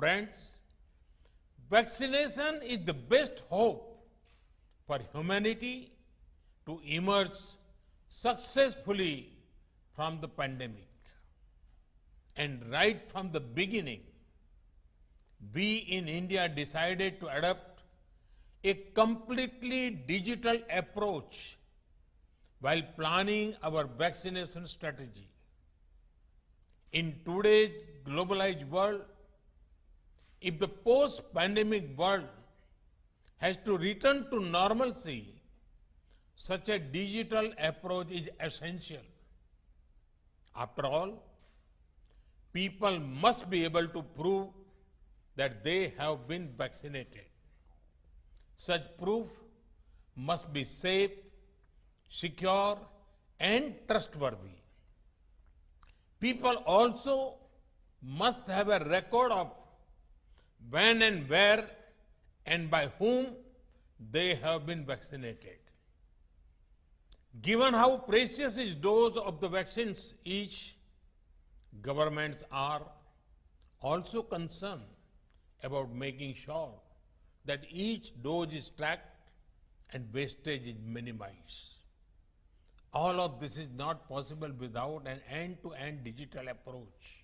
Friends, vaccination is the best hope for humanity to emerge successfully from the pandemic. And right from the beginning, we in India decided to adopt a completely digital approach while planning our vaccination strategy. In today's globalized world, if the post-pandemic world has to return to normalcy, such a digital approach is essential. After all, people must be able to prove that they have been vaccinated. Such proof must be safe, secure and trustworthy. People also must have a record of when and where and by whom they have been vaccinated. Given how precious is dose of the vaccines each, governments are also concerned about making sure that each dose is tracked and wastage is minimized. All of this is not possible without an end-to-end -end digital approach.